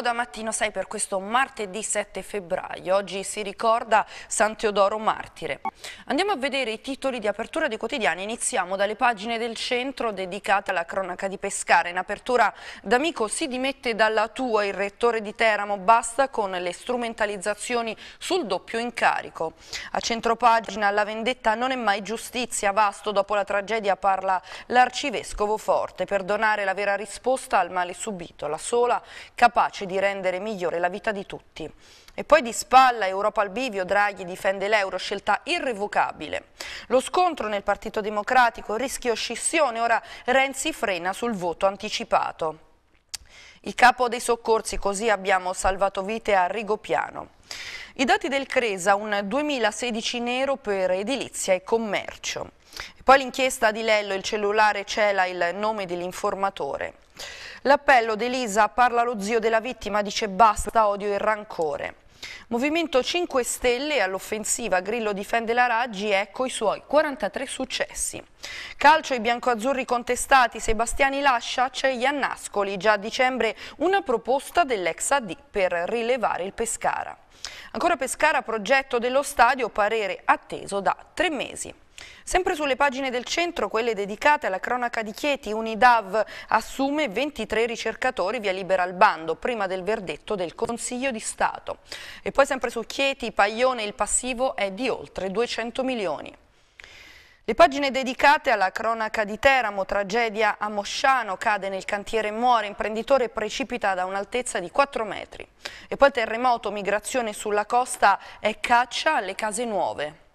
Buongiorno da Mattino 6 per questo martedì 7 febbraio. Oggi si ricorda San Teodoro Martire. Andiamo a vedere i titoli di apertura dei quotidiani. Iniziamo dalle pagine del centro dedicate alla cronaca di Pescara. In apertura D'Amico si dimette dalla tua il rettore di Teramo. Basta con le strumentalizzazioni sul doppio incarico. A centro pagina la vendetta non è mai giustizia. Vasto dopo la tragedia parla l'arcivescovo Forte per donare la vera risposta al male subito. La sola capace di di rendere migliore la vita di tutti. E poi di spalla Europa al bivio, Draghi difende l'euro, scelta irrevocabile. Lo scontro nel Partito Democratico, rischio scissione, ora Renzi frena sul voto anticipato. Il capo dei soccorsi, così abbiamo salvato vite a Rigopiano. I dati del Cresa, un 2016 nero per edilizia e commercio. E poi l'inchiesta di Lello, il cellulare cela il nome dell'informatore. L'appello di Elisa parla allo zio della vittima, dice basta odio e rancore. Movimento 5 Stelle all'offensiva, Grillo difende la Raggi, ecco i suoi 43 successi. Calcio i biancoazzurri contestati, Sebastiani lascia, c'è Iannascoli, già a dicembre una proposta dell'ex AD per rilevare il Pescara. Ancora Pescara, progetto dello stadio, parere atteso da tre mesi. Sempre sulle pagine del centro, quelle dedicate alla cronaca di Chieti, Unidav assume 23 ricercatori via libera al bando, prima del verdetto del Consiglio di Stato. E poi sempre su Chieti, Paglione, il passivo è di oltre 200 milioni. Le pagine dedicate alla cronaca di Teramo, tragedia a Mosciano, cade nel cantiere e muore, imprenditore precipita da un'altezza di 4 metri. E poi terremoto, migrazione sulla costa e caccia alle case nuove.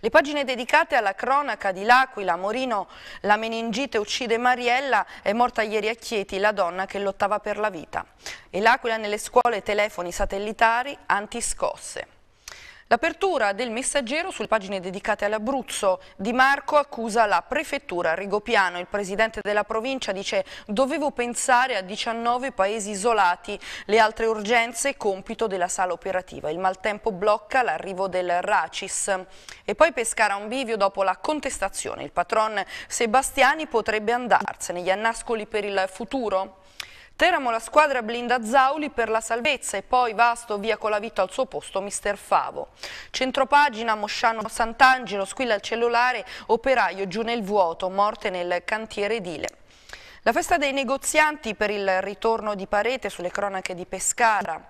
Le pagine dedicate alla cronaca di L'Aquila, Morino, la meningite uccide Mariella, è morta ieri a Chieti la donna che lottava per la vita. E L'Aquila nelle scuole telefoni satellitari antiscosse. L'apertura del messaggero sulle pagine dedicate all'Abruzzo. Di Marco accusa la prefettura Rigopiano. Il presidente della provincia dice dovevo pensare a 19 paesi isolati. Le altre urgenze compito della sala operativa. Il maltempo blocca l'arrivo del Racis. E poi Pescara un bivio dopo la contestazione. Il patron Sebastiani potrebbe andarsene. Gli annascoli per il futuro? Teramo la squadra blinda Zauli per la salvezza e poi Vasto via con la vita al suo posto mister Favo. Centropagina Mosciano Sant'Angelo, squilla il cellulare, operaio giù nel vuoto, morte nel cantiere edile. La festa dei negozianti per il ritorno di Parete sulle cronache di Pescara.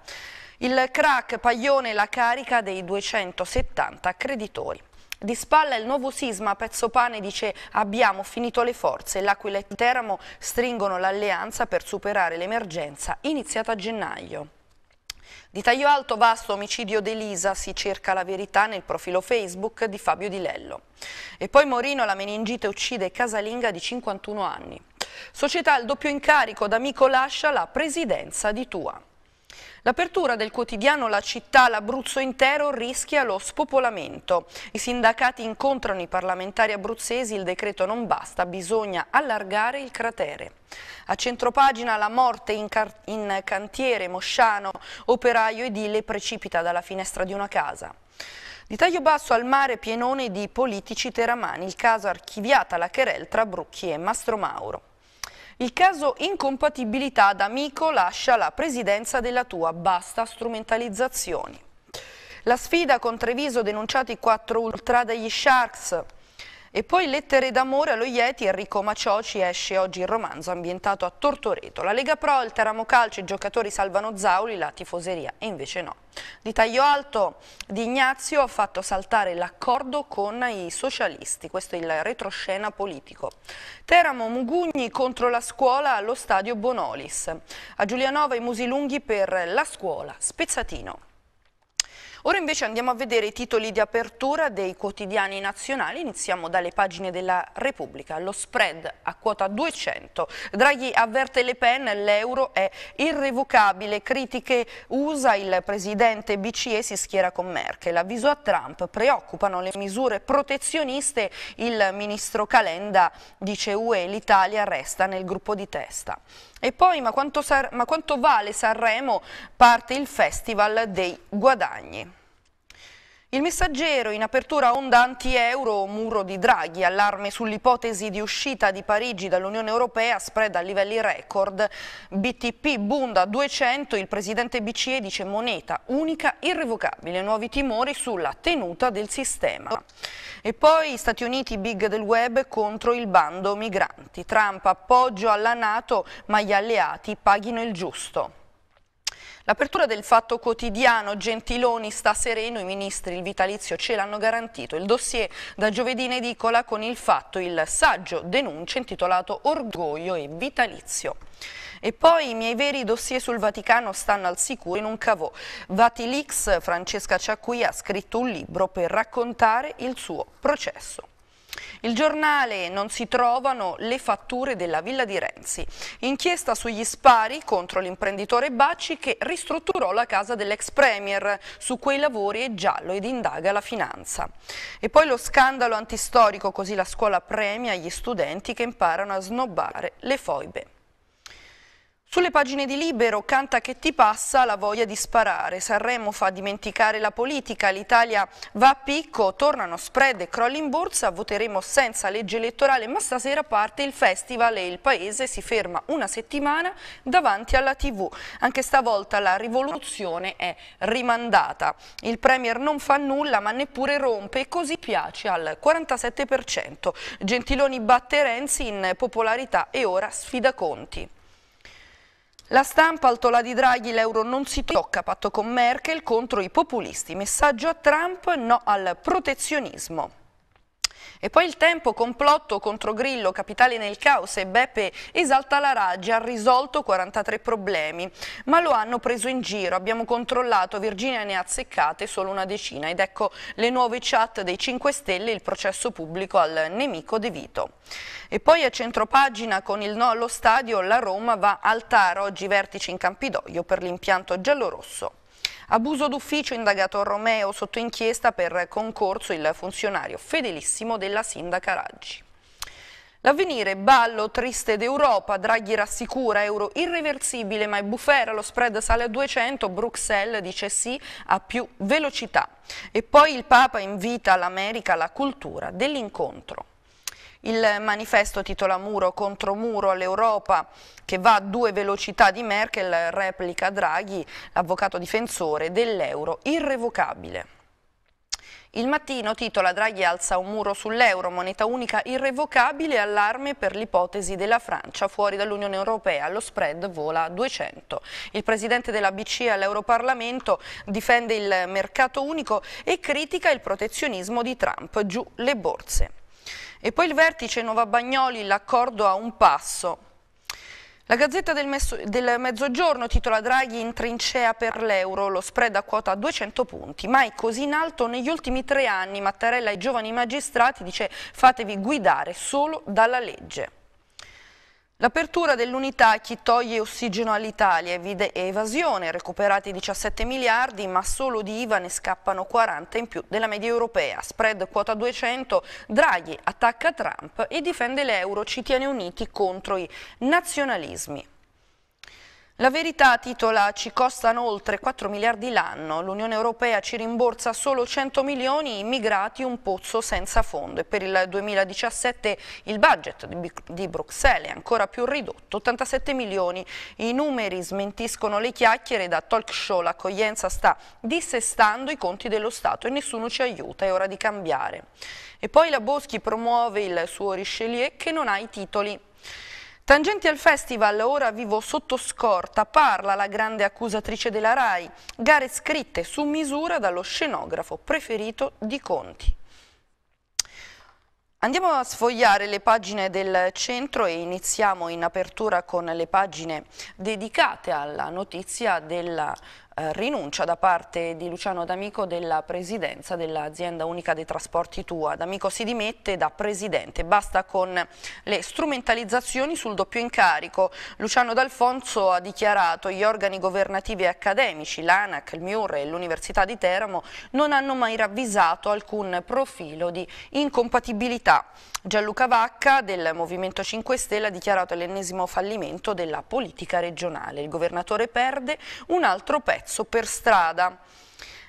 Il crack Paglione la carica dei 270 creditori. Di spalla il nuovo sisma, Pezzo Pane dice abbiamo finito le forze. L'Aquila e Teramo stringono l'alleanza per superare l'emergenza iniziata a gennaio. Di taglio alto vasto omicidio d'Elisa, si cerca la verità nel profilo Facebook di Fabio Di Lello. E poi Morino, la meningite uccide casalinga di 51 anni. Società al doppio incarico, D'Amico lascia la presidenza di Tua. L'apertura del quotidiano La città, l'Abruzzo intero rischia lo spopolamento. I sindacati incontrano i parlamentari abruzzesi, il decreto non basta, bisogna allargare il cratere. A centropagina la morte in, in cantiere Mosciano, operaio edile precipita dalla finestra di una casa. Di taglio basso al mare pienone di politici teramani, il caso archiviata la querel tra Brucchi e Mastro Mauro. Il caso incompatibilità d'amico lascia la presidenza della tua, basta strumentalizzazioni. La sfida con Treviso denunciati 4 ultra degli Sharks e poi Lettere d'amore allo Ieti, Enrico Macioci esce oggi il romanzo ambientato a Tortoreto. La Lega Pro, il Teramo Calcio, i giocatori salvano Zauli, la tifoseria e invece no. Di taglio alto di Ignazio ha fatto saltare l'accordo con i socialisti, questo è il retroscena politico. Teramo Mugugni contro la scuola allo stadio Bonolis. A Giulianova i musi lunghi per la scuola, Spezzatino. Ora invece andiamo a vedere i titoli di apertura dei quotidiani nazionali. Iniziamo dalle pagine della Repubblica. Lo spread a quota 200. Draghi avverte Le Pen, l'euro è irrevocabile. Critiche USA, il presidente BCE si schiera con Merkel. Avviso a Trump, preoccupano le misure protezioniste. Il ministro Calenda dice UE l'Italia resta nel gruppo di testa. E poi, ma quanto, ma quanto vale Sanremo? Parte il Festival dei Guadagni. Il messaggero in apertura onda anti-euro, muro di Draghi, allarme sull'ipotesi di uscita di Parigi dall'Unione Europea, spread a livelli record, BTP bunda 200, il presidente BCE dice moneta unica irrevocabile, nuovi timori sulla tenuta del sistema. E poi Stati Uniti big del web contro il bando migranti, Trump appoggio alla Nato ma gli alleati paghino il giusto. L'apertura del fatto quotidiano Gentiloni sta sereno, i ministri il vitalizio ce l'hanno garantito. Il dossier da giovedì in edicola con il fatto, il saggio denuncia intitolato Orgoglio e vitalizio. E poi i miei veri dossier sul Vaticano stanno al sicuro in un cavò. Vatilix Francesca Ciacqui ha scritto un libro per raccontare il suo processo. Il giornale non si trovano le fatture della Villa di Renzi. Inchiesta sugli spari contro l'imprenditore Bacci che ristrutturò la casa dell'ex premier. Su quei lavori è giallo ed indaga la finanza. E poi lo scandalo antistorico, così la scuola premia gli studenti che imparano a snobbare le foibe. Sulle pagine di Libero canta che ti passa la voglia di sparare. Sanremo fa dimenticare la politica, l'Italia va a picco, tornano spread e crolli in borsa, voteremo senza legge elettorale, ma stasera parte il festival e il paese si ferma una settimana davanti alla TV. Anche stavolta la rivoluzione è rimandata. Il Premier non fa nulla ma neppure rompe e così piace al 47%. Gentiloni batte Renzi in popolarità e ora sfida Conti. La stampa al Tolà di Draghi, l'euro non si tocca, patto con Merkel contro i populisti. Messaggio a Trump, no al protezionismo. E poi il tempo complotto contro Grillo, capitale nel caos e Beppe esalta la Raggi, ha risolto 43 problemi, ma lo hanno preso in giro, abbiamo controllato, Virginia ne ha azzeccate solo una decina ed ecco le nuove chat dei 5 Stelle, il processo pubblico al nemico De Vito. E poi a centropagina con il no allo stadio la Roma va al TAR, oggi vertici in Campidoglio per l'impianto giallorosso. Abuso d'ufficio indagato Romeo sotto inchiesta per concorso il funzionario fedelissimo della sindaca Raggi. L'avvenire ballo triste d'Europa, Draghi rassicura, euro irreversibile ma è bufera, lo spread sale a 200, Bruxelles dice sì a più velocità. E poi il Papa invita l'America alla cultura dell'incontro. Il manifesto titola Muro contro muro all'Europa che va a due velocità di Merkel, replica Draghi, l'avvocato difensore dell'euro irrevocabile. Il mattino titola Draghi alza un muro sull'euro, moneta unica irrevocabile, allarme per l'ipotesi della Francia fuori dall'Unione Europea, lo spread vola a 200. Il presidente della BCE all'Europarlamento difende il mercato unico e critica il protezionismo di Trump, giù le borse. E poi il vertice Nova Bagnoli, l'accordo a un passo. La Gazzetta del, del, Mezzogiorno titola Draghi in trincea per l'euro, lo spread a quota 200 punti, mai così in alto negli ultimi tre anni. Mattarella ai giovani magistrati dice fatevi guidare solo dalla legge. L'apertura dell'unità chi toglie ossigeno all'Italia e evasione, recuperati 17 miliardi ma solo di IVA ne scappano 40 in più della media europea. Spread quota 200, Draghi attacca Trump e difende l'euro, ci tiene uniti contro i nazionalismi. La verità titola ci costano oltre 4 miliardi l'anno, l'Unione Europea ci rimborsa solo 100 milioni, immigrati un pozzo senza fondo e per il 2017 il budget di Bruxelles è ancora più ridotto, 87 milioni. I numeri smentiscono le chiacchiere da talk show, l'accoglienza sta dissestando i conti dello Stato e nessuno ci aiuta, è ora di cambiare. E poi la Boschi promuove il suo Richelieu che non ha i titoli. Tangenti al festival, ora vivo sotto scorta, parla la grande accusatrice della RAI. Gare scritte su misura dallo scenografo preferito di Conti. Andiamo a sfogliare le pagine del centro e iniziamo in apertura con le pagine dedicate alla notizia della eh, rinuncia da parte di Luciano D'Amico della presidenza dell'azienda unica dei trasporti Tua. D'Amico si dimette da presidente, basta con le strumentalizzazioni sul doppio incarico. Luciano D'Alfonso ha dichiarato gli organi governativi e accademici, l'ANAC, il MIUR e l'Università di Teramo non hanno mai ravvisato alcun profilo di incompatibilità. Gianluca Vacca del Movimento 5 Stelle ha dichiarato l'ennesimo fallimento della politica regionale. Il governatore perde un altro pezzo pezzo per strada.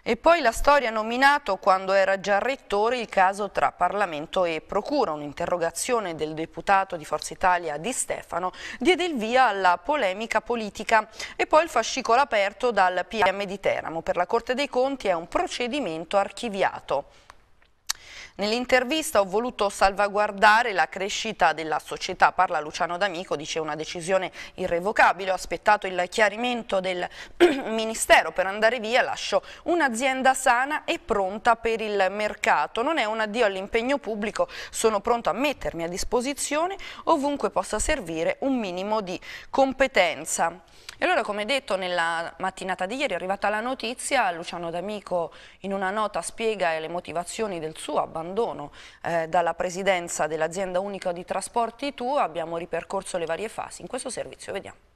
E poi la storia nominato, quando era già rettore, il caso tra Parlamento e Procura. Un'interrogazione del deputato di Forza Italia Di Stefano diede il via alla polemica politica e poi il fascicolo aperto dal PM di Teramo. Per la Corte dei Conti è un procedimento archiviato. Nell'intervista ho voluto salvaguardare la crescita della società, parla Luciano D'Amico, dice una decisione irrevocabile, ho aspettato il chiarimento del Ministero per andare via, lascio un'azienda sana e pronta per il mercato, non è un addio all'impegno pubblico, sono pronto a mettermi a disposizione ovunque possa servire un minimo di competenza. E allora come detto nella mattinata di ieri è arrivata la notizia, Luciano D'Amico in una nota spiega le motivazioni del suo abbandono abbandono eh, dalla presidenza dell'azienda unica di trasporti TU, abbiamo ripercorso le varie fasi in questo servizio, vediamo.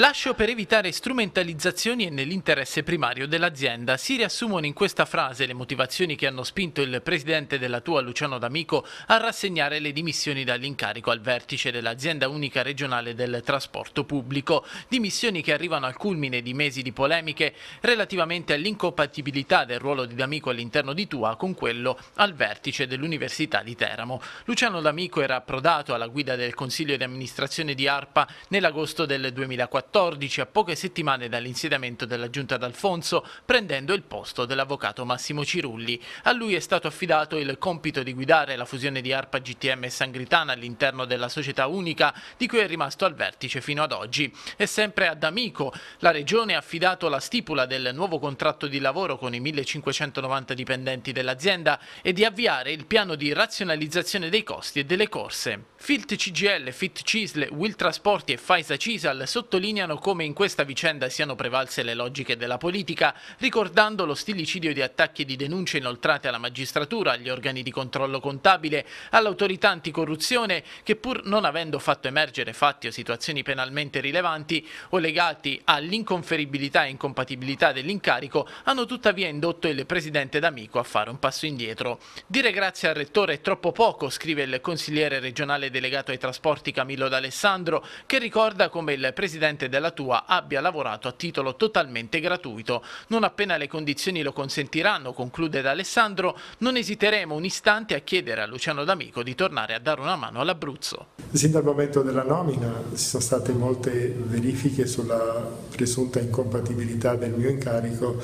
Lascio per evitare strumentalizzazioni e nell'interesse primario dell'azienda. Si riassumono in questa frase le motivazioni che hanno spinto il presidente della tua Luciano D'Amico a rassegnare le dimissioni dall'incarico al vertice dell'azienda unica regionale del trasporto pubblico. Dimissioni che arrivano al culmine di mesi di polemiche relativamente all'incompatibilità del ruolo di D'Amico all'interno di Tua con quello al vertice dell'Università di Teramo. Luciano D'Amico era approdato alla guida del Consiglio di amministrazione di ARPA nell'agosto del 2014 2014, a poche settimane dall'insediamento della giunta d'Alfonso, prendendo il posto dell'avvocato Massimo Cirulli. A lui è stato affidato il compito di guidare la fusione di ARPA GTM e Sangritana all'interno della società unica, di cui è rimasto al vertice fino ad oggi. E sempre ad Amico, la Regione ha affidato la stipula del nuovo contratto di lavoro con i 1590 dipendenti dell'azienda e di avviare il piano di razionalizzazione dei costi e delle corse. FILT CGL, FIT Cisle, Will Trasporti e FAISA CISAL sottolineano sottolineano come in questa vicenda siano prevalse le logiche della politica, ricordando lo stilicidio di attacchi e di denunce inoltrate alla magistratura, agli organi di controllo contabile, all'autorità anticorruzione, che pur non avendo fatto emergere fatti o situazioni penalmente rilevanti o legati all'inconferibilità e incompatibilità dell'incarico, hanno tuttavia indotto il presidente D'Amico a fare un passo indietro. Dire grazie al rettore è troppo poco, scrive il consigliere regionale delegato ai trasporti Camillo D'Alessandro, che ricorda come il presidente utente della tua abbia lavorato a titolo totalmente gratuito. Non appena le condizioni lo consentiranno, conclude D'Alessandro, non esiteremo un istante a chiedere a Luciano D'Amico di tornare a dare una mano all'Abruzzo. Sin dal momento della nomina ci sono state molte verifiche sulla presunta incompatibilità del mio incarico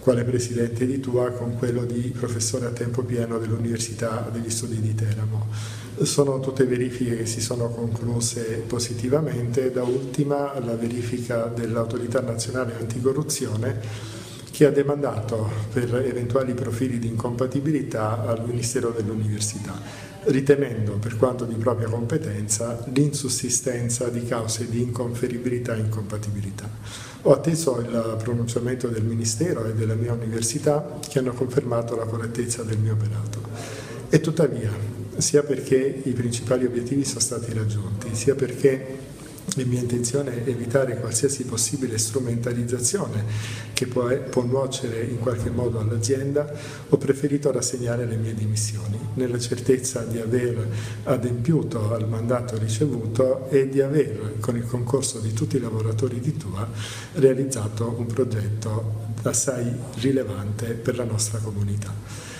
quale presidente di Tua con quello di professore a tempo pieno dell'Università degli Studi di Teramo sono tutte verifiche che si sono concluse positivamente, da ultima la verifica dell'autorità nazionale anticorruzione che ha demandato per eventuali profili di incompatibilità al Ministero dell'Università ritenendo per quanto di propria competenza l'insussistenza di cause di inconferibilità e incompatibilità. Ho atteso il pronunciamento del Ministero e della mia università che hanno confermato la correttezza del mio operato. E tuttavia, sia perché i principali obiettivi sono stati raggiunti, sia perché la mia intenzione è evitare qualsiasi possibile strumentalizzazione che può, può nuocere in qualche modo all'azienda, ho preferito rassegnare le mie dimissioni, nella certezza di aver adempiuto al mandato ricevuto e di aver, con il concorso di tutti i lavoratori di Tua, realizzato un progetto assai rilevante per la nostra comunità.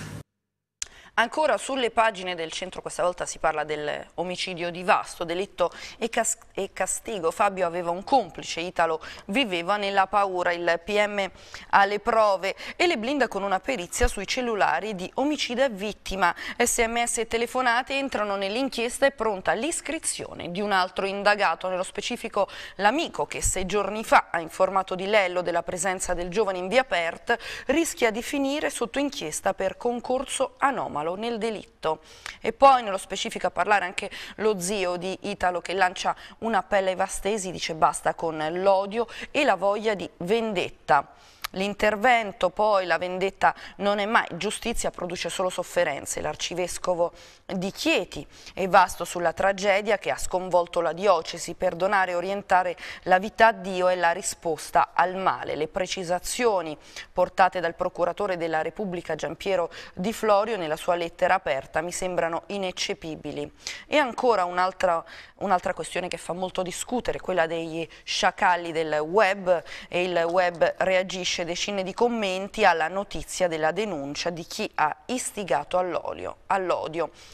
Ancora sulle pagine del centro, questa volta si parla dell'omicidio di Vasto, delitto e, cas e, castigo. Fabio aveva un complice, Italo viveva nella paura, il PM ha le prove e le blinda con una perizia sui cellulari di omicida e vittima. Sms e telefonate entrano nell'inchiesta e pronta l'iscrizione di un altro indagato, nello specifico l'amico che sei giorni fa ha informato di Lello della presenza del giovane in via Pert, rischia di finire sotto inchiesta per concorso anomalo. Italo nel delitto e poi nello specifico a parlare anche lo zio di Italo che lancia un appello ai vastesi, dice basta con l'odio e la voglia di vendetta. L'intervento poi, la vendetta non è mai, giustizia produce solo sofferenze, l'arcivescovo di Chieti è vasto sulla tragedia che ha sconvolto la diocesi, perdonare e orientare la vita a Dio è la risposta al male, le precisazioni portate dal procuratore della Repubblica Giampiero Di Florio nella sua lettera aperta mi sembrano ineccepibili. E ancora un'altra un questione che fa molto discutere, quella degli sciacalli del web e il web reagisce invece decine di commenti alla notizia della denuncia di chi ha istigato all'odio. All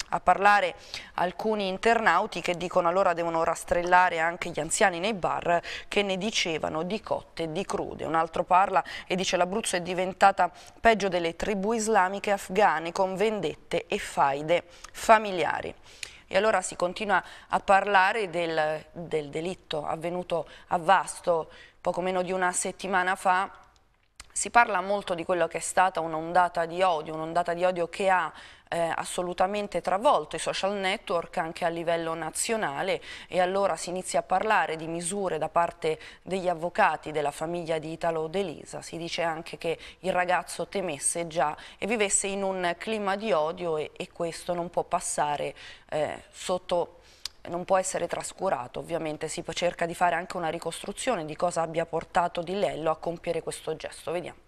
a parlare alcuni internauti che dicono allora devono rastrellare anche gli anziani nei bar che ne dicevano di cotte e di crude. Un altro parla e dice l'Abruzzo è diventata peggio delle tribù islamiche afghane con vendette e faide familiari. E allora si continua a parlare del, del delitto avvenuto a Vasto poco meno di una settimana fa si parla molto di quello che è stata un'ondata di odio, un'ondata di odio che ha eh, assolutamente travolto i social network anche a livello nazionale e allora si inizia a parlare di misure da parte degli avvocati della famiglia di Italo Delisa. Si dice anche che il ragazzo temesse già e vivesse in un clima di odio e, e questo non può passare eh, sotto non può essere trascurato, ovviamente si cerca di fare anche una ricostruzione di cosa abbia portato Di Lello a compiere questo gesto, vediamo.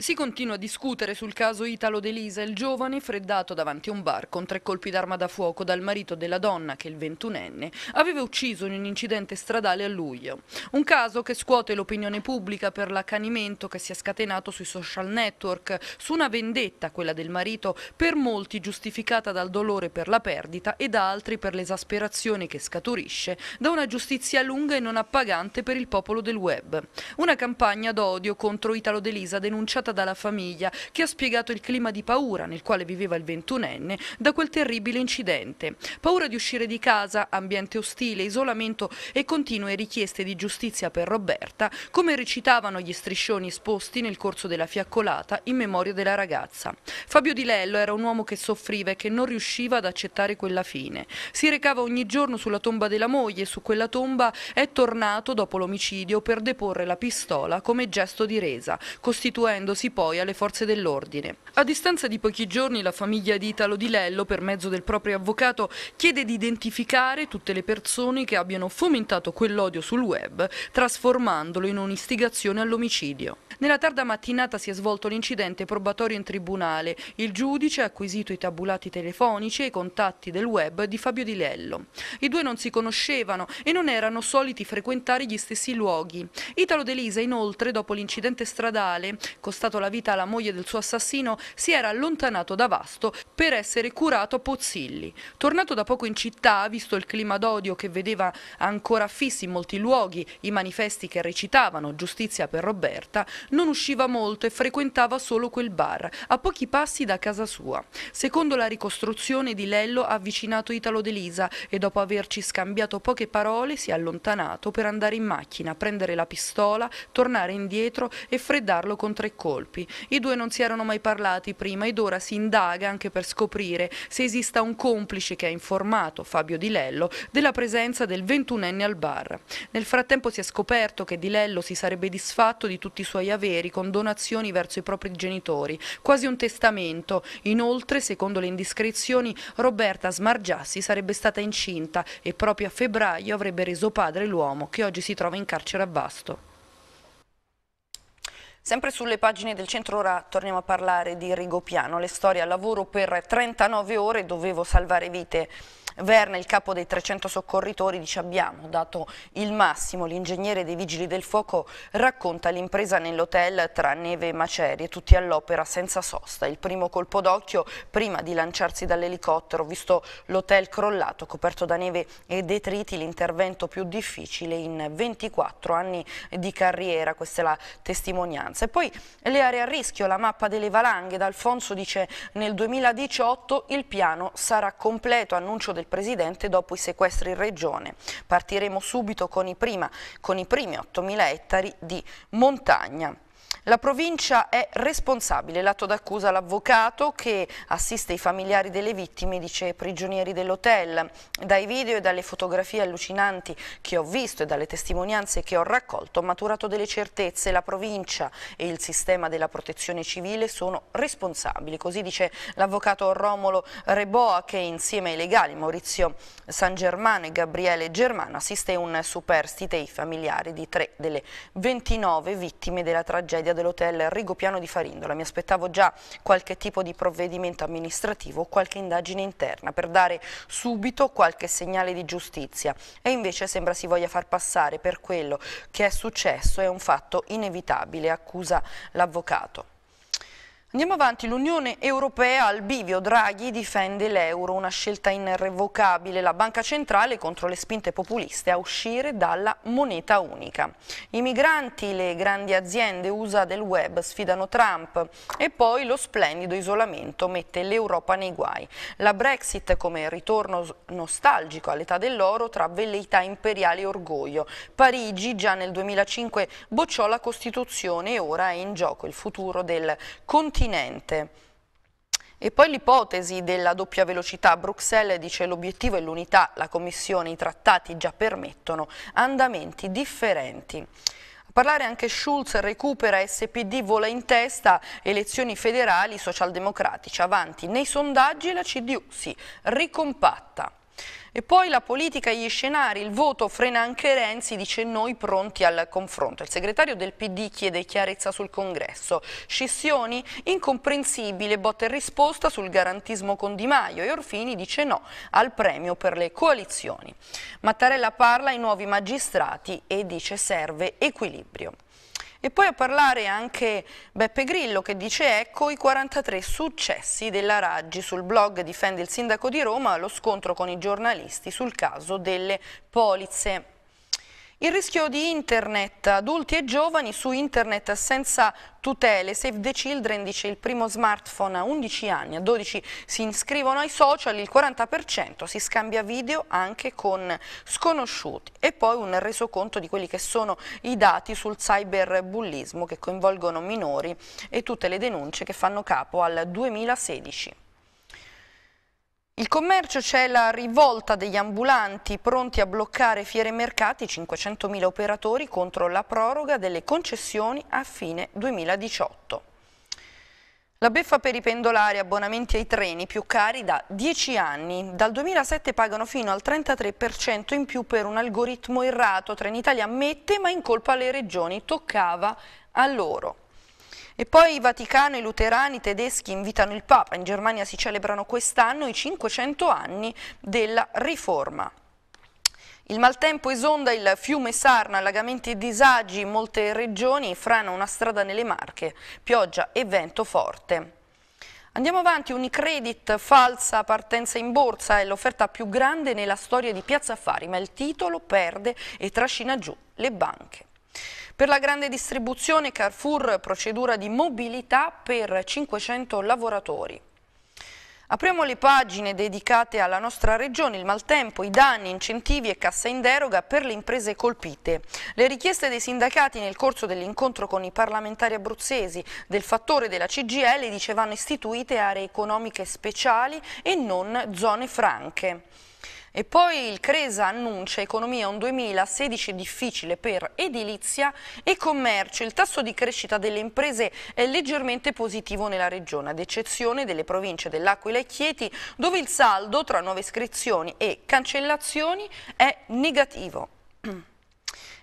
Si continua a discutere sul caso Italo Delisa, il giovane freddato davanti a un bar con tre colpi d'arma da fuoco dal marito della donna che, il ventunenne, aveva ucciso in un incidente stradale a luglio. Un caso che scuote l'opinione pubblica per l'accanimento che si è scatenato sui social network, su una vendetta, quella del marito, per molti giustificata dal dolore per la perdita e da altri per l'esasperazione che scaturisce da una giustizia lunga e non appagante per il popolo del web. Una campagna d'odio contro Italo Delisa denunciata raccontata dalla famiglia che ha spiegato il clima di paura nel quale viveva il ventunenne da quel terribile incidente. Paura di uscire di casa, ambiente ostile, isolamento e continue richieste di giustizia per Roberta, come recitavano gli striscioni esposti nel corso della fiaccolata in memoria della ragazza. Fabio Di Lello era un uomo che soffriva e che non riusciva ad accettare quella fine. Si recava ogni giorno sulla tomba della moglie e su quella tomba è tornato dopo l'omicidio per deporre la pistola come gesto di resa, costituendosi rivolgendosi poi alle forze dell'ordine. A distanza di pochi giorni la famiglia di Italo Di Lello, per mezzo del proprio avvocato, chiede di identificare tutte le persone che abbiano fomentato quell'odio sul web, trasformandolo in un'istigazione all'omicidio. Nella tarda mattinata si è svolto l'incidente probatorio in tribunale. Il giudice ha acquisito i tabulati telefonici e i contatti del web di Fabio Di Lello. I due non si conoscevano e non erano soliti frequentare gli stessi luoghi. Italo Delisa, inoltre, dopo l'incidente stradale, constatato costato la vita alla moglie del suo assassino, si era allontanato da Vasto per essere curato a Pozzilli. Tornato da poco in città, visto il clima d'odio che vedeva ancora fissi in molti luoghi i manifesti che recitavano giustizia per Roberta, non usciva molto e frequentava solo quel bar, a pochi passi da casa sua. Secondo la ricostruzione di Lello ha avvicinato Italo Delisa e dopo averci scambiato poche parole si è allontanato per andare in macchina, prendere la pistola, tornare indietro e freddarlo con tre colpi colpi. I due non si erano mai parlati prima ed ora si indaga anche per scoprire se esista un complice che ha informato Fabio Di Lello della presenza del 21enne al bar. Nel frattempo si è scoperto che Di Lello si sarebbe disfatto di tutti i suoi averi con donazioni verso i propri genitori, quasi un testamento. Inoltre, secondo le indiscrezioni, Roberta Smargiassi sarebbe stata incinta e proprio a febbraio avrebbe reso padre l'uomo che oggi si trova in carcere a Basto. Sempre sulle pagine del centro ora torniamo a parlare di Rigopiano, le storie al lavoro per 39 ore dovevo salvare vite. Verna, il capo dei 300 soccorritori, dice abbiamo dato il massimo. L'ingegnere dei Vigili del Fuoco racconta l'impresa nell'hotel tra neve e macerie, tutti all'opera senza sosta. Il primo colpo d'occhio, prima di lanciarsi dall'elicottero, visto l'hotel crollato, coperto da neve e detriti, l'intervento più difficile in 24 anni di carriera, questa è la testimonianza. E poi le aree a rischio, la mappa delle valanghe, D'Alfonso dice nel 2018 il piano sarà completo, annuncio del Presidente dopo i sequestri in Regione. Partiremo subito con i, prima, con i primi 8.000 ettari di montagna. La provincia è responsabile, l'atto d'accusa l'avvocato che assiste i familiari delle vittime, dice prigionieri dell'hotel. Dai video e dalle fotografie allucinanti che ho visto e dalle testimonianze che ho raccolto ho maturato delle certezze. La provincia e il sistema della protezione civile sono responsabili, così dice l'avvocato Romolo Reboa che insieme ai legali Maurizio San Germano e Gabriele Germano assiste un superstite ai familiari di tre delle 29 vittime della tragedia guardia dell'hotel Rigopiano di Farindola. Mi aspettavo già qualche tipo di provvedimento amministrativo o qualche indagine interna per dare subito qualche segnale di giustizia. E invece sembra si voglia far passare per quello che è successo è un fatto inevitabile, accusa l'avvocato. Andiamo avanti, l'Unione Europea al bivio, Draghi difende l'euro, una scelta irrevocabile, la banca centrale contro le spinte populiste a uscire dalla moneta unica. I migranti, le grandi aziende USA del web sfidano Trump e poi lo splendido isolamento mette l'Europa nei guai. La Brexit come ritorno nostalgico all'età dell'oro tra velleità imperiale e orgoglio. Parigi già nel 2005 bocciò la Costituzione e ora è in gioco il futuro del continente continente. E poi l'ipotesi della doppia velocità. Bruxelles dice l'obiettivo è l'unità, la Commissione, i trattati già permettono andamenti differenti. A parlare anche Schulz recupera SPD vola in testa, elezioni federali, socialdemocratici avanti nei sondaggi la CDU si ricompatta. E poi la politica e gli scenari, il voto frena anche Renzi, dice noi pronti al confronto. Il segretario del PD chiede chiarezza sul congresso. Scissioni, incomprensibile, botta e risposta sul garantismo con Di Maio e Orfini dice no al premio per le coalizioni. Mattarella parla ai nuovi magistrati e dice serve equilibrio. E poi a parlare anche Beppe Grillo che dice ecco i 43 successi della Raggi. Sul blog difende il sindaco di Roma lo scontro con i giornalisti sul caso delle polizze. Il rischio di internet, adulti e giovani su internet senza tutele. Save the Children dice il primo smartphone a 11 anni, a 12 si iscrivono ai social, il 40% si scambia video anche con sconosciuti. E poi un resoconto di quelli che sono i dati sul cyberbullismo che coinvolgono minori e tutte le denunce che fanno capo al 2016. Il commercio c'è la rivolta degli ambulanti pronti a bloccare fiere mercati, 500.000 operatori contro la proroga delle concessioni a fine 2018. La beffa per i pendolari, abbonamenti ai treni più cari da 10 anni. Dal 2007 pagano fino al 33% in più per un algoritmo errato. Trenitalia ammette, ma in colpa alle regioni, toccava a loro. E poi i Vaticano e luterani tedeschi invitano il Papa. In Germania si celebrano quest'anno i 500 anni della riforma. Il maltempo esonda il fiume Sarno, allagamenti e disagi in molte regioni, frana una strada nelle Marche, pioggia e vento forte. Andiamo avanti, Unicredit, falsa partenza in borsa, è l'offerta più grande nella storia di Piazza Affari, ma il titolo perde e trascina giù le banche. Per la grande distribuzione Carrefour procedura di mobilità per 500 lavoratori. Apriamo le pagine dedicate alla nostra regione, il maltempo, i danni, incentivi e cassa in deroga per le imprese colpite. Le richieste dei sindacati nel corso dell'incontro con i parlamentari abruzzesi del fattore della CGL dicevano istituite aree economiche speciali e non zone franche. E poi il Cresa annuncia economia un 2016 difficile per edilizia e commercio. Il tasso di crescita delle imprese è leggermente positivo nella regione, ad eccezione delle province dell'Aquila e Chieti, dove il saldo tra nuove iscrizioni e cancellazioni è negativo.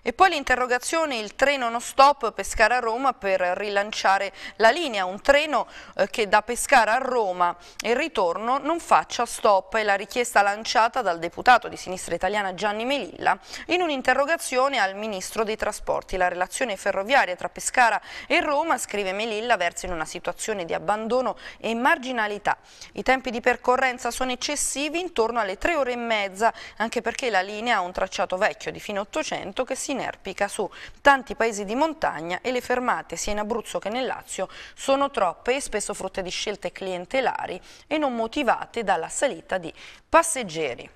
E poi l'interrogazione il treno non stop Pescara-Roma per rilanciare la linea, un treno eh, che da Pescara a Roma e ritorno non faccia stop è la richiesta lanciata dal deputato di Sinistra Italiana Gianni Melilla in un'interrogazione al Ministro dei Trasporti. La relazione ferroviaria tra Pescara e Roma, scrive Melilla, versa in una situazione di abbandono e marginalità. I tempi di percorrenza sono eccessivi intorno alle tre ore e mezza, anche perché la linea ha un tracciato vecchio di fine 800 che si inerpica su tanti paesi di montagna e le fermate sia in Abruzzo che nel Lazio sono troppe e spesso frutte di scelte clientelari e non motivate dalla salita di passeggeri.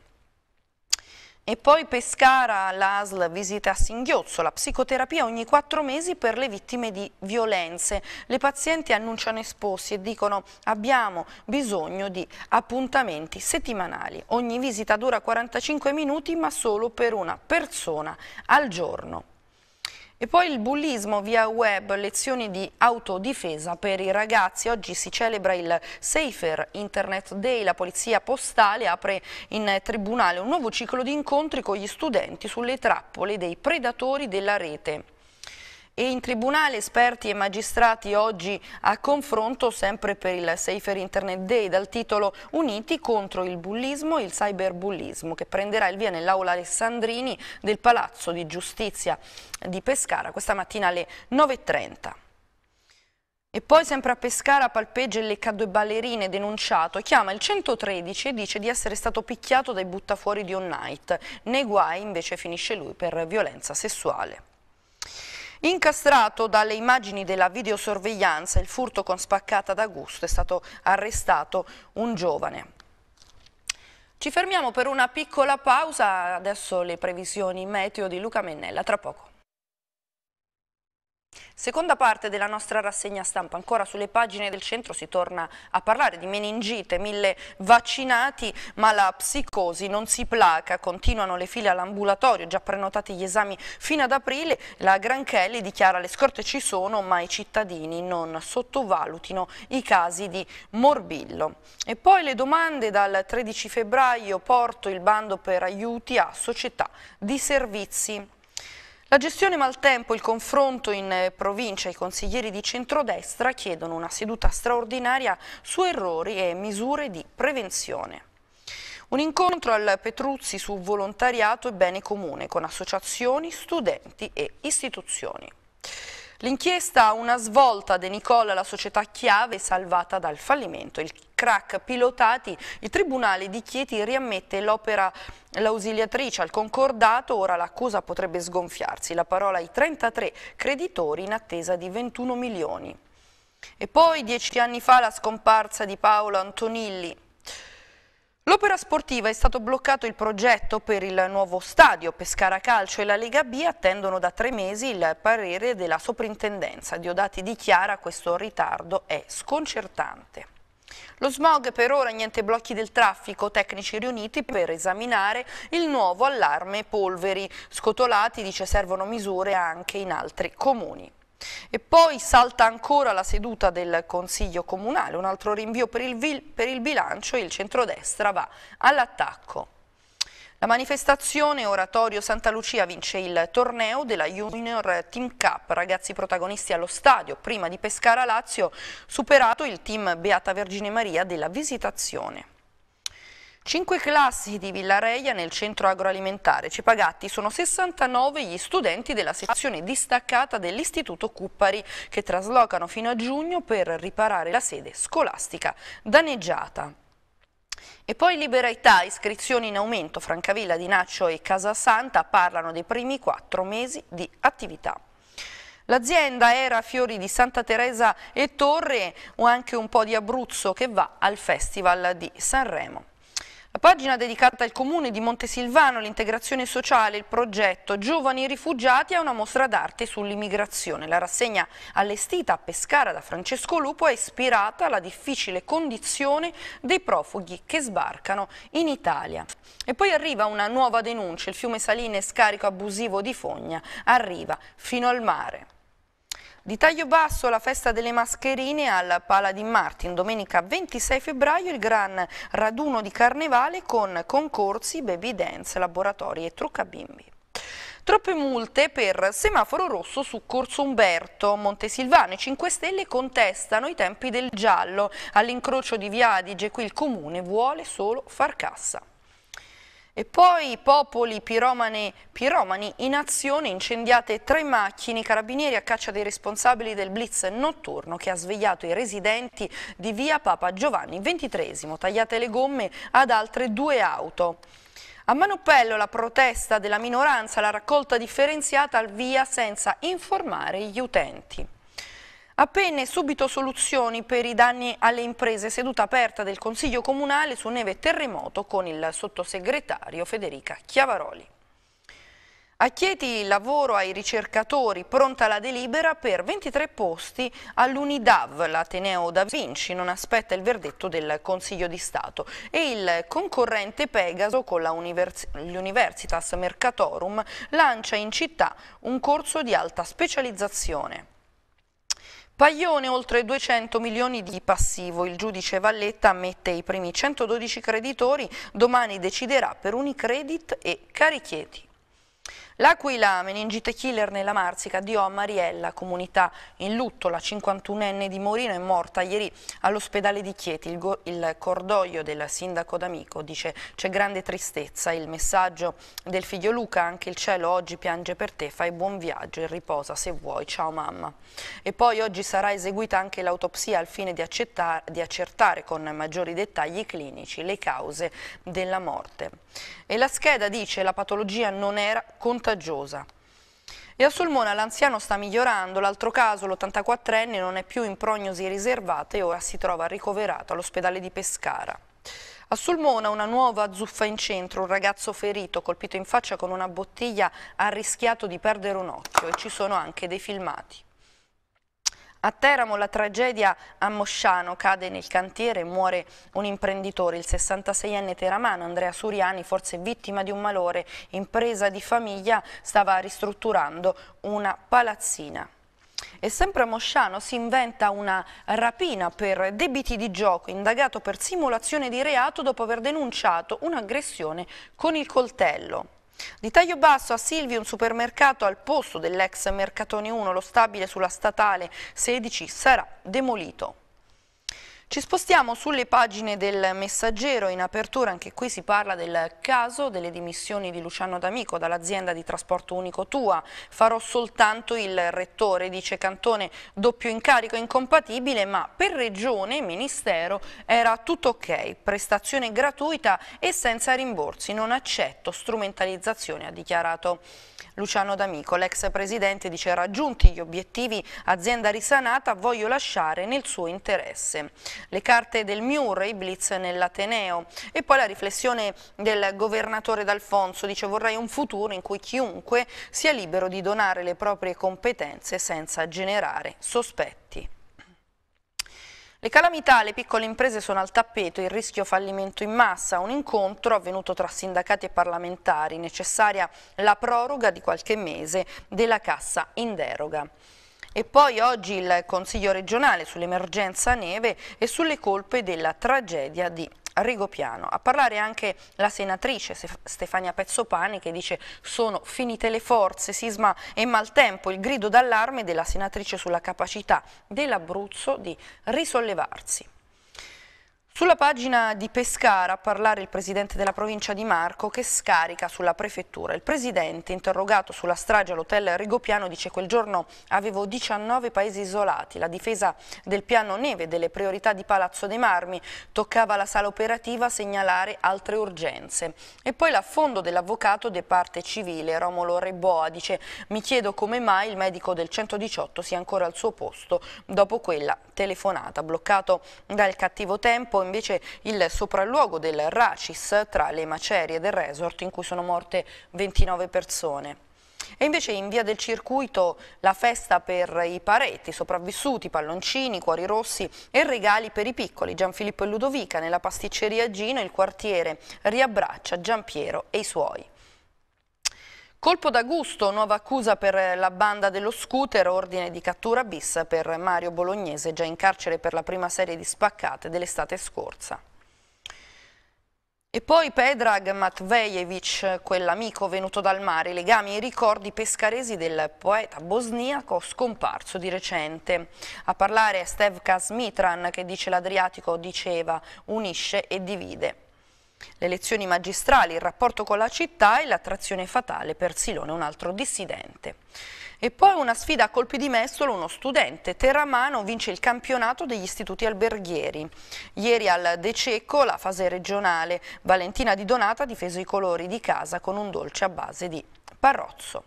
E poi Pescara, l'ASL visita a singhiozzo, la psicoterapia ogni quattro mesi per le vittime di violenze. Le pazienti annunciano esposti e dicono abbiamo bisogno di appuntamenti settimanali. Ogni visita dura 45 minuti ma solo per una persona al giorno. E poi il bullismo via web, lezioni di autodifesa per i ragazzi. Oggi si celebra il Safer Internet Day. La polizia postale apre in tribunale un nuovo ciclo di incontri con gli studenti sulle trappole dei predatori della rete. E in Tribunale esperti e magistrati oggi a confronto sempre per il Safer Internet Day dal titolo Uniti contro il bullismo e il cyberbullismo che prenderà il via nell'aula Alessandrini del Palazzo di Giustizia di Pescara questa mattina alle 9.30. E poi sempre a Pescara palpeggia il le due ballerine denunciato, chiama il 113 e dice di essere stato picchiato dai buttafuori di On Night. Nei guai invece finisce lui per violenza sessuale. Incastrato dalle immagini della videosorveglianza, il furto con spaccata d'agusto è stato arrestato un giovane. Ci fermiamo per una piccola pausa, adesso le previsioni meteo di Luca Mennella, tra poco. Seconda parte della nostra rassegna stampa, ancora sulle pagine del centro si torna a parlare di meningite, mille vaccinati, ma la psicosi non si placa, continuano le file all'ambulatorio, già prenotati gli esami fino ad aprile, la Granchelli dichiara le scorte ci sono, ma i cittadini non sottovalutino i casi di morbillo. E poi le domande dal 13 febbraio, porto il bando per aiuti a società di servizi. La gestione maltempo, il confronto in eh, provincia, i consiglieri di centrodestra chiedono una seduta straordinaria su errori e misure di prevenzione. Un incontro al Petruzzi su volontariato e bene comune con associazioni, studenti e istituzioni. L'inchiesta a una svolta De Nicola, la società chiave salvata dal fallimento. Il crack pilotati, il Tribunale di Chieti riammette l'opera l'ausiliatrice al concordato, ora l'accusa potrebbe sgonfiarsi. La parola ai 33 creditori in attesa di 21 milioni. E poi dieci anni fa la scomparsa di Paolo Antonilli, L'opera sportiva è stato bloccato il progetto per il nuovo stadio. Pescara Calcio e la Lega B attendono da tre mesi il parere della soprintendenza. Diodati dichiara questo ritardo è sconcertante. Lo smog per ora niente blocchi del traffico, tecnici riuniti per esaminare il nuovo allarme polveri. Scotolati dice servono misure anche in altri comuni. E poi salta ancora la seduta del Consiglio Comunale, un altro rinvio per il, per il bilancio e il centrodestra va all'attacco. La manifestazione Oratorio Santa Lucia vince il torneo della Junior Team Cup, ragazzi protagonisti allo stadio, prima di Pescara Lazio, superato il team Beata Vergine Maria della Visitazione. Cinque classi di Villareia nel centro agroalimentare Cipagatti sono 69 gli studenti della sezione distaccata dell'Istituto Cuppari che traslocano fino a giugno per riparare la sede scolastica danneggiata. E poi Libera Ità, iscrizioni in aumento, Francavilla, Dinaccio e Casasanta parlano dei primi quattro mesi di attività. L'azienda era Fiori di Santa Teresa e Torre o anche un po' di Abruzzo che va al Festival di Sanremo. La pagina dedicata al comune di Montesilvano, l'integrazione sociale, il progetto Giovani rifugiati è una mostra d'arte sull'immigrazione. La rassegna allestita a Pescara da Francesco Lupo è ispirata alla difficile condizione dei profughi che sbarcano in Italia. E poi arriva una nuova denuncia, il fiume Saline scarico abusivo di Fogna arriva fino al mare. Di taglio basso la festa delle mascherine al Pala di Martin. Domenica 26 febbraio il gran raduno di carnevale con concorsi, baby dance, laboratori e trucca bimbi. Troppe multe per semaforo rosso su Corso Umberto. Montesilvano e 5 Stelle contestano i tempi del giallo. All'incrocio di Viadige qui il comune vuole solo far cassa. E poi popoli piromane, piromani in azione, incendiate tre macchine, carabinieri a caccia dei responsabili del blitz notturno che ha svegliato i residenti di via Papa Giovanni XXIII, tagliate le gomme ad altre due auto. A Manopello la protesta della minoranza, la raccolta differenziata al via senza informare gli utenti. Appenne subito soluzioni per i danni alle imprese, seduta aperta del Consiglio Comunale su neve e terremoto con il sottosegretario Federica Chiavaroli. A Chieti il lavoro ai ricercatori, pronta la delibera per 23 posti all'Unidav, l'Ateneo da Vinci non aspetta il verdetto del Consiglio di Stato e il concorrente Pegaso con l'Universitas Mercatorum lancia in città un corso di alta specializzazione. Paglione oltre 200 milioni di passivo, il giudice Valletta ammette i primi 112 creditori, domani deciderà per Unicredit e Carichieti. L'Aquila, meningite killer nella Marsica dio a Mariella, comunità in lutto, la 51enne di Morino è morta ieri all'ospedale di Chieti. Il, il cordoglio del sindaco D'Amico dice c'è grande tristezza, il messaggio del figlio Luca, anche il cielo oggi piange per te, fai buon viaggio e riposa se vuoi, ciao mamma. E poi oggi sarà eseguita anche l'autopsia al fine di, accettar, di accertare con maggiori dettagli clinici le cause della morte. E la scheda dice la patologia non era contaminata contagiosa. E a Sulmona l'anziano sta migliorando, l'altro caso l'84enne non è più in prognosi riservata e ora si trova ricoverato all'ospedale di Pescara. A Sulmona una nuova zuffa in centro, un ragazzo ferito colpito in faccia con una bottiglia ha rischiato di perdere un occhio e ci sono anche dei filmati. A Teramo la tragedia a Mosciano cade nel cantiere e muore un imprenditore, il 66enne teramano Andrea Suriani, forse vittima di un malore, impresa di famiglia, stava ristrutturando una palazzina. E sempre a Mosciano si inventa una rapina per debiti di gioco, indagato per simulazione di reato dopo aver denunciato un'aggressione con il coltello. Di taglio basso a Silvi un supermercato al posto dell'ex Mercatone 1, lo stabile sulla statale 16, sarà demolito. Ci spostiamo sulle pagine del Messaggero, in apertura anche qui si parla del caso delle dimissioni di Luciano D'Amico dall'azienda di trasporto unico Tua. Farò soltanto il rettore, dice Cantone, doppio incarico incompatibile, ma per regione e ministero era tutto ok, prestazione gratuita e senza rimborsi, non accetto strumentalizzazione, ha dichiarato. Luciano D'Amico, l'ex presidente, dice raggiunti gli obiettivi, azienda risanata, voglio lasciare nel suo interesse. Le carte del MIUR, i blitz nell'Ateneo e poi la riflessione del governatore D'Alfonso, dice vorrei un futuro in cui chiunque sia libero di donare le proprie competenze senza generare sospetti. Le calamità alle piccole imprese sono al tappeto, il rischio fallimento in massa, un incontro avvenuto tra sindacati e parlamentari, necessaria la proroga di qualche mese della cassa in deroga. E poi oggi il Consiglio regionale sull'emergenza neve e sulle colpe della tragedia di Rigopiano. A parlare anche la senatrice Stefania Pezzopani che dice sono finite le forze, sisma e maltempo, il grido d'allarme della senatrice sulla capacità dell'Abruzzo di risollevarsi. Sulla pagina di Pescara a parlare il presidente della provincia di Marco che scarica sulla prefettura. Il presidente, interrogato sulla strage all'hotel Rigopiano, dice quel giorno avevo 19 paesi isolati. La difesa del piano neve delle priorità di Palazzo dei Marmi toccava alla sala operativa segnalare altre urgenze. E poi l'affondo dell'avvocato de parte civile, Romolo Reboa, dice mi chiedo come mai il medico del 118 sia ancora al suo posto dopo quella telefonata. Bloccato dal cattivo tempo invece il sopralluogo del Racis tra le macerie del resort in cui sono morte 29 persone. E invece in via del circuito la festa per i pareti, sopravvissuti, palloncini, cuori rossi e regali per i piccoli. Gianfilippo e Ludovica nella pasticceria Gino il quartiere riabbraccia Giampiero e i suoi. Colpo d'agusto, nuova accusa per la banda dello scooter, ordine di cattura bis per Mario Bolognese, già in carcere per la prima serie di spaccate dell'estate scorsa. E poi Pedrag Matvejevic, quell'amico venuto dal mare, legami e ricordi pescaresi del poeta bosniaco scomparso di recente. A parlare è Stevka Smitran che dice l'Adriatico diceva unisce e divide. Le elezioni magistrali, il rapporto con la città e l'attrazione fatale per Silone, un altro dissidente. E poi una sfida a colpi di mestolo, uno studente terramano vince il campionato degli istituti alberghieri. Ieri al De Cecco, la fase regionale, Valentina Di Donata ha difeso i colori di casa con un dolce a base di parrozzo.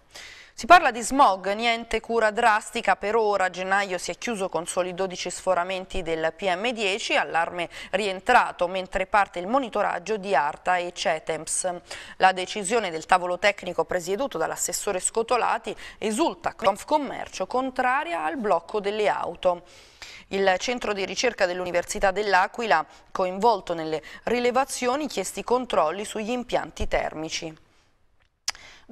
Si parla di smog, niente cura drastica, per ora gennaio si è chiuso con soli 12 sforamenti del PM10, allarme rientrato mentre parte il monitoraggio di Arta e Cetems. La decisione del tavolo tecnico presieduto dall'assessore Scotolati esulta Confcommercio contraria al blocco delle auto. Il centro di ricerca dell'Università dell'Aquila, coinvolto nelle rilevazioni, chiesti controlli sugli impianti termici.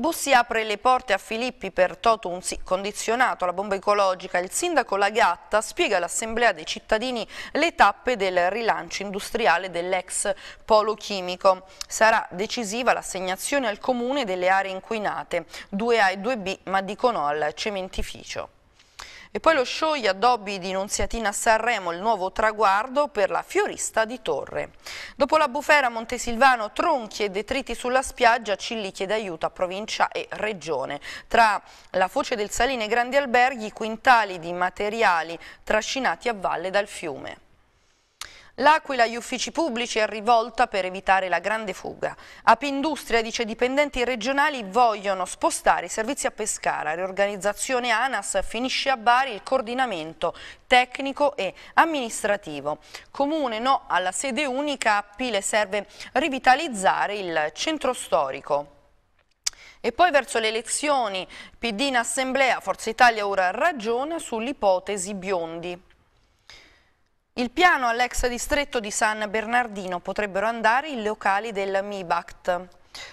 Bussi apre le porte a Filippi per Totum sì, condizionato alla bomba ecologica. Il sindaco Lagatta spiega all'assemblea dei cittadini le tappe del rilancio industriale dell'ex polo chimico. Sarà decisiva l'assegnazione al comune delle aree inquinate, 2A e 2B ma dicono al cementificio. E poi lo show Gli addobbi di Nunziatina a Sanremo, il nuovo traguardo per la fiorista di Torre. Dopo la bufera Montesilvano, tronchi e detriti sulla spiaggia, Cilli chiede aiuto a provincia e regione. Tra la foce del Saline e grandi alberghi, quintali di materiali trascinati a valle dal fiume. L'Aquila agli uffici pubblici è rivolta per evitare la grande fuga. Apindustria dice dipendenti regionali vogliono spostare i servizi a Pescara. Riorganizzazione ANAS finisce a Bari il coordinamento tecnico e amministrativo. Comune no alla sede unica, a Pile serve rivitalizzare il centro storico. E poi verso le elezioni, PD in assemblea, Forza Italia ora ragiona sull'ipotesi Biondi. Il piano all'ex distretto di San Bernardino potrebbero andare i locali del MIBACT.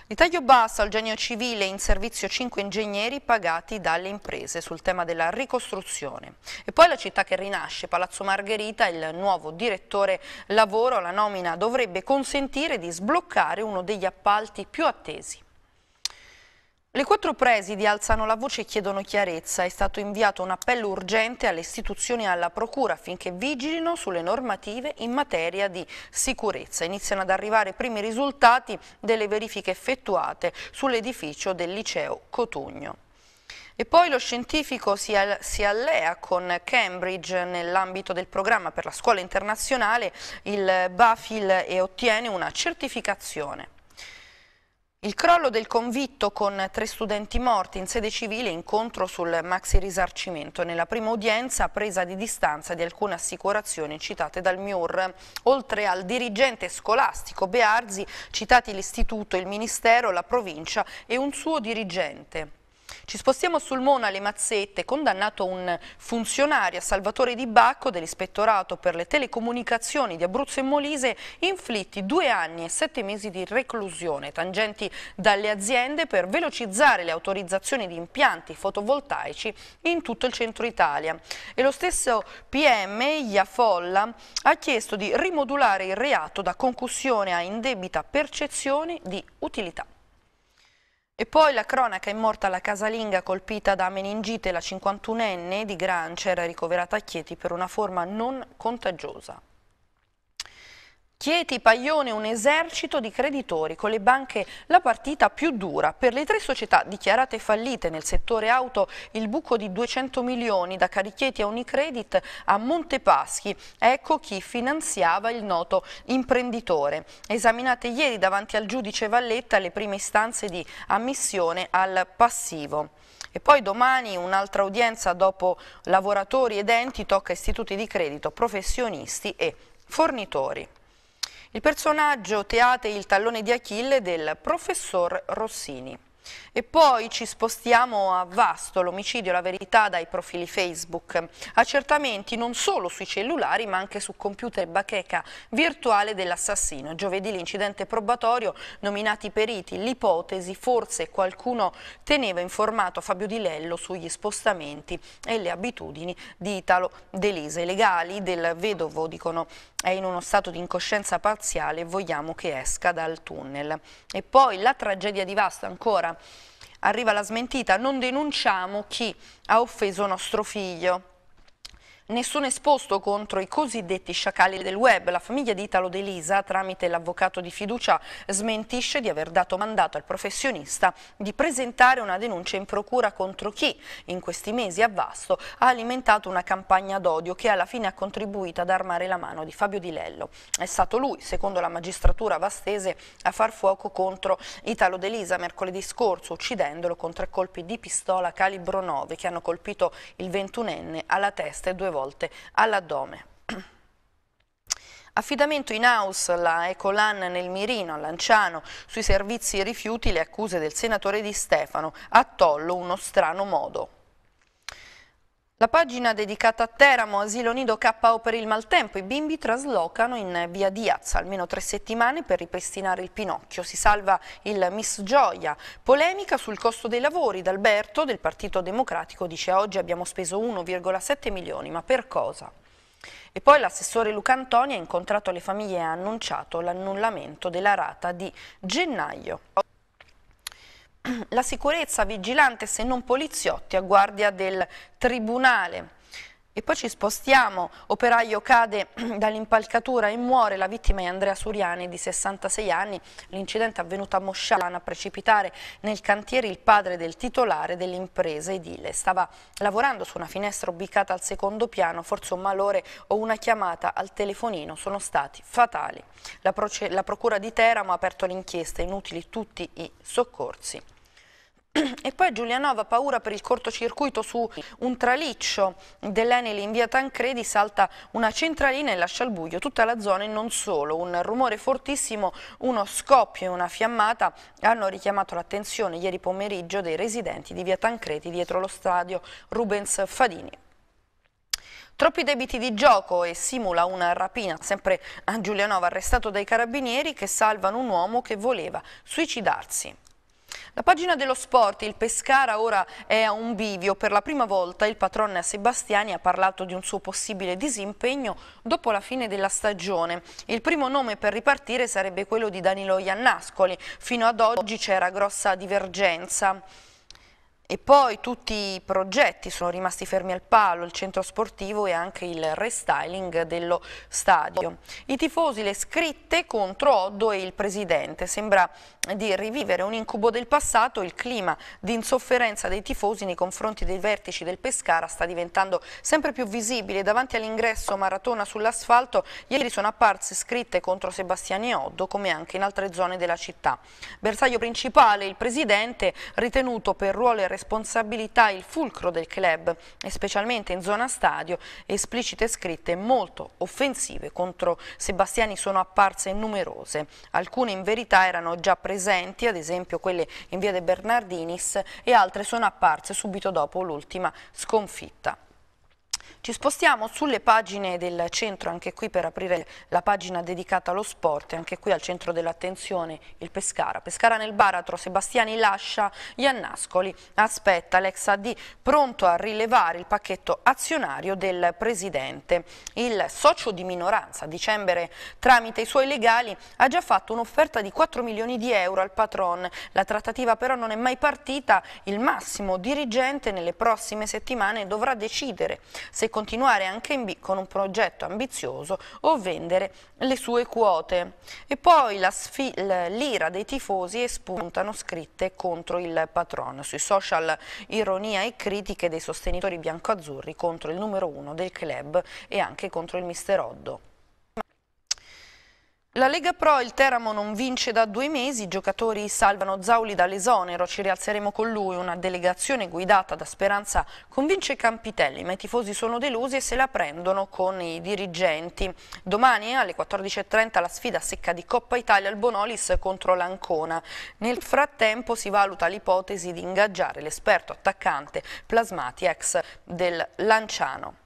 Di taglio basso al genio civile in servizio 5 ingegneri pagati dalle imprese sul tema della ricostruzione. E poi la città che rinasce, Palazzo Margherita, il nuovo direttore lavoro, la nomina dovrebbe consentire di sbloccare uno degli appalti più attesi. Le quattro presidi alzano la voce e chiedono chiarezza. È stato inviato un appello urgente alle istituzioni e alla Procura affinché vigilino sulle normative in materia di sicurezza. Iniziano ad arrivare i primi risultati delle verifiche effettuate sull'edificio del liceo Cotugno. E poi lo scientifico si, allea con Cambridge nell'ambito del programma per la scuola internazionale, il BAFIL, e eh, ottiene una certificazione. Il crollo del convitto con tre studenti morti in sede civile, incontro sul maxi risarcimento. Nella prima udienza presa di distanza di alcune assicurazioni citate dal MIUR. Oltre al dirigente scolastico Bearzi, citati l'istituto, il ministero, la provincia e un suo dirigente. Ci spostiamo sul Mona Le Mazzette, condannato un funzionario, Salvatore Di Bacco, dell'Ispettorato per le Telecomunicazioni di Abruzzo e Molise, inflitti due anni e sette mesi di reclusione, tangenti dalle aziende per velocizzare le autorizzazioni di impianti fotovoltaici in tutto il centro Italia. E lo stesso PM, Iafolla, ha chiesto di rimodulare il reato da concussione a indebita percezione di utilità. E poi la cronaca è morta la casalinga colpita da meningite, la 51enne di Grancia era ricoverata a Chieti per una forma non contagiosa. Chieti Paglione un esercito di creditori con le banche la partita più dura. Per le tre società dichiarate fallite nel settore auto il buco di 200 milioni da Carichieti a Unicredit a Montepaschi. Ecco chi finanziava il noto imprenditore. Esaminate ieri davanti al giudice Valletta le prime istanze di ammissione al passivo. E poi domani un'altra udienza dopo lavoratori ed enti tocca istituti di credito, professionisti e fornitori. Il personaggio teate il tallone di Achille del professor Rossini. E poi ci spostiamo a Vasto, l'omicidio, la verità dai profili Facebook. Accertamenti non solo sui cellulari ma anche su computer bacheca virtuale dell'assassino. Giovedì l'incidente probatorio, nominati periti, l'ipotesi, forse qualcuno teneva informato Fabio Di Lello sugli spostamenti e le abitudini di Italo Delise. I legali del vedovo dicono è in uno stato di incoscienza parziale e vogliamo che esca dal tunnel. E poi la tragedia di Vasto ancora Arriva la smentita, non denunciamo chi ha offeso nostro figlio nessun esposto contro i cosiddetti sciacalli del web. La famiglia di Italo De Lisa, tramite l'avvocato di fiducia, smentisce di aver dato mandato al professionista di presentare una denuncia in procura contro chi, in questi mesi a Vasto, ha alimentato una campagna d'odio che alla fine ha contribuito ad armare la mano di Fabio Di Lello. È stato lui, secondo la magistratura vastese, a far fuoco contro Italo De Lisa mercoledì scorso, uccidendolo con tre colpi di pistola calibro 9 che hanno colpito il ventunenne alla testa e due volte volte all'addome. Affidamento in house la Ecolan nel Mirino, a Lanciano, sui servizi rifiuti le accuse del senatore Di Stefano, a Tollo uno strano modo. La pagina dedicata a Teramo, asilo nido KO per il maltempo, i bimbi traslocano in via Diaz almeno tre settimane per ripristinare il Pinocchio. Si salva il Miss Gioia. Polemica sul costo dei lavori. D'Alberto del Partito Democratico dice oggi abbiamo speso 1,7 milioni, ma per cosa? E poi l'assessore Luca Antoni ha incontrato le famiglie e ha annunciato l'annullamento della rata di gennaio. la sicurezza vigilante se non poliziotti a guardia del tribunale. E poi ci spostiamo, operaio cade dall'impalcatura e muore, la vittima è Andrea Suriani di 66 anni, l'incidente è avvenuto a Mosciana a precipitare nel cantiere il padre del titolare dell'impresa edile, stava lavorando su una finestra ubicata al secondo piano, forse un malore o una chiamata al telefonino sono stati fatali. La, la procura di Teramo ha aperto l'inchiesta, inutili tutti i soccorsi. E poi Giulianova, paura per il cortocircuito su un traliccio dell'Enel in via Tancredi, salta una centralina e lascia al buio tutta la zona e non solo. Un rumore fortissimo, uno scoppio e una fiammata hanno richiamato l'attenzione ieri pomeriggio dei residenti di via Tancredi dietro lo stadio Rubens Fadini. Troppi debiti di gioco e simula una rapina, sempre a Giulianova arrestato dai carabinieri che salvano un uomo che voleva suicidarsi. La pagina dello sport, il Pescara ora è a un bivio. Per la prima volta il patron Sebastiani ha parlato di un suo possibile disimpegno dopo la fine della stagione. Il primo nome per ripartire sarebbe quello di Danilo Iannascoli. Fino ad oggi c'era grossa divergenza. E poi tutti i progetti sono rimasti fermi al palo, il centro sportivo e anche il restyling dello stadio. I tifosi le scritte contro Oddo e il presidente. Sembra di rivivere un incubo del passato, il clima di insofferenza dei tifosi nei confronti dei vertici del Pescara sta diventando sempre più visibile. Davanti all'ingresso maratona sull'asfalto ieri sono apparse scritte contro Sebastiani Oddo come anche in altre zone della città. Bersaglio principale il presidente ritenuto per ruolo e responsabilità il fulcro del club specialmente in zona stadio esplicite scritte molto offensive contro Sebastiani sono apparse numerose. Alcune in verità erano già presenti, ad esempio quelle in via De Bernardinis e altre sono apparse subito dopo l'ultima sconfitta. Ci spostiamo sulle pagine del centro, anche qui per aprire la pagina dedicata allo sport, anche qui al centro dell'attenzione il Pescara. Pescara nel baratro, Sebastiani lascia Iannascoli, aspetta l'ex AD pronto a rilevare il pacchetto azionario del presidente. Il socio di minoranza a dicembre tramite i suoi legali ha già fatto un'offerta di 4 milioni di euro al patron. La trattativa però non è mai partita, il massimo dirigente nelle prossime settimane dovrà decidere se continuare anche in B con un progetto ambizioso o vendere le sue quote. E poi l'ira dei tifosi e spuntano scritte contro il patrono. Sui social ironia e critiche dei sostenitori biancoazzurri contro il numero uno del club e anche contro il mister Oddo. La Lega Pro il Teramo non vince da due mesi, i giocatori salvano Zauli dall'esonero, ci rialzeremo con lui, una delegazione guidata da Speranza convince Campitelli, ma i tifosi sono delusi e se la prendono con i dirigenti. Domani alle 14.30 la sfida secca di Coppa Italia al Bonolis contro l'Ancona. Nel frattempo si valuta l'ipotesi di ingaggiare l'esperto attaccante Plasmati, ex del Lanciano.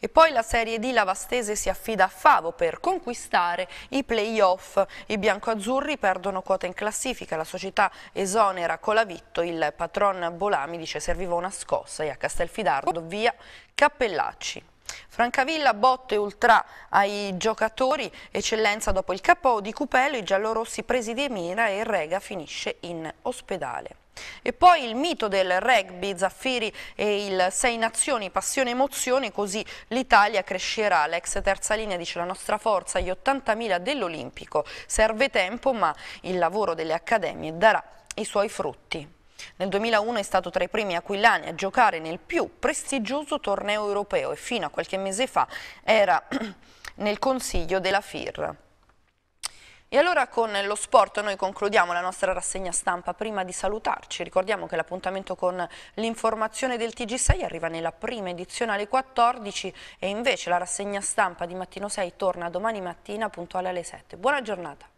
E poi la Serie D Lavastese si affida a Favo per conquistare i playoff. I biancoazzurri perdono quota in classifica, la società esonera Colavitto, il patron Bolami dice serviva una scossa e a Castelfidardo via Cappellacci. Francavilla botte ultra ai giocatori, eccellenza dopo il capo di Cupello, i giallorossi presi di mira e il Rega finisce in ospedale. E poi il mito del rugby, Zaffiri e il Sei Nazioni, passione e emozione, così l'Italia crescerà. L'ex terza linea dice la nostra forza, gli 80.000 dell'Olimpico. Serve tempo, ma il lavoro delle accademie darà i suoi frutti. Nel 2001 è stato tra i primi aquilani a giocare nel più prestigioso torneo europeo e fino a qualche mese fa era nel consiglio della FIR. E allora con lo sport noi concludiamo la nostra rassegna stampa. Prima di salutarci ricordiamo che l'appuntamento con l'informazione del TG6 arriva nella prima edizione alle 14 e invece la rassegna stampa di Mattino 6 torna domani mattina puntuale alle 7. Buona giornata.